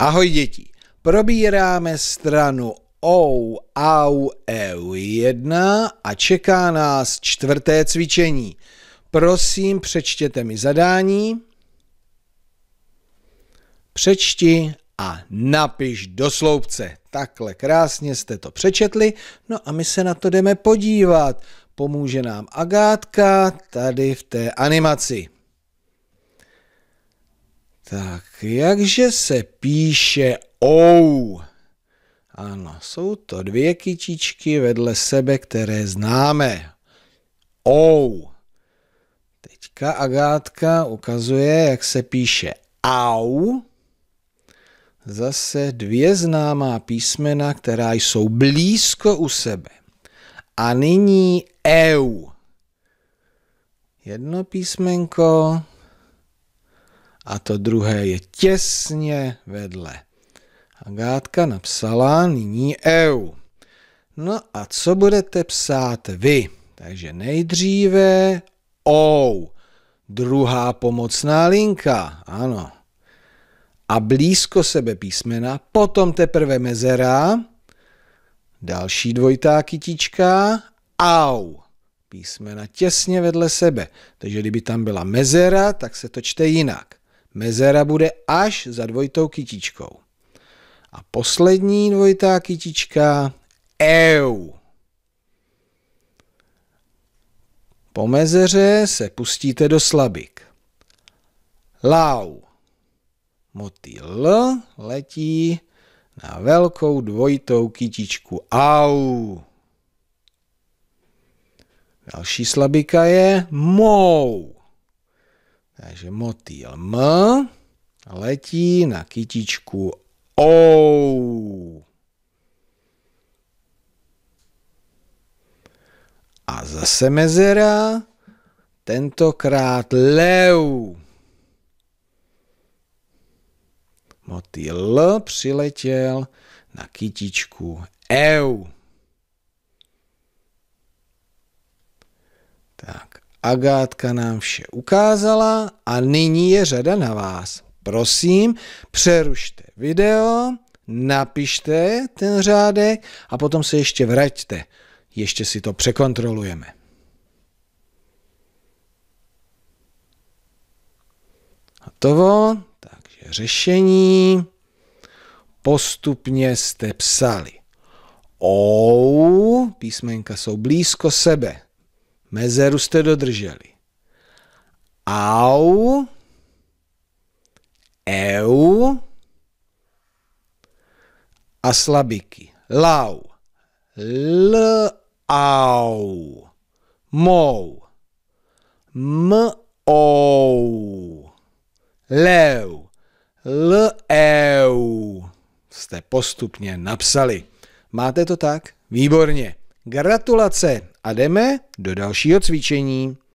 Ahoj děti, probíráme stranu OU, AU, EU 1 a čeká nás čtvrté cvičení. Prosím, přečtěte mi zadání. Přečti a napiš do sloupce. Takhle krásně jste to přečetli. No a my se na to jdeme podívat. Pomůže nám Agátka tady v té animaci. Tak, jakže se píše OU? Ano, jsou to dvě kytičky vedle sebe, které známe. OU. Teďka Agátka ukazuje, jak se píše AU. Zase dvě známá písmena, která jsou blízko u sebe. A nyní EU. Jedno písmenko, a to druhé je těsně vedle. Agátka napsala nyní EU. No a co budete psát vy? Takže nejdříve OU. Druhá pomocná linka, ano. A blízko sebe písmena, potom teprve mezera, další dvojitá kytička, AU. Písmena těsně vedle sebe. Takže kdyby tam byla mezera, tak se to čte jinak. Mezera bude až za dvojitou kytičkou. A poslední dvojitá kytička EU. Po mezeře se pustíte do slabik. Lau. Motýl letí na velkou dvojitou kytičku. Au. Další slabika je mou. Takže motýl M letí na kytičku O. A zase mezera, tentokrát Leu. Motýl L přiletěl na kytičku EU. Agátka nám vše ukázala a nyní je řada na vás. Prosím, přerušte video, napište ten řádek a potom se ještě vraťte. Ještě si to překontrolujeme. Hotovo, takže řešení. Postupně jste psali. O, písmenka jsou blízko sebe. Mezeru jste dodrželi. Au, eu a slabiky. Lau, l, au, mou, m, ou, leu, l, eu. Jste postupně napsali. Máte to tak? Výborně. Gratulace a jdeme do dalšího cvičení.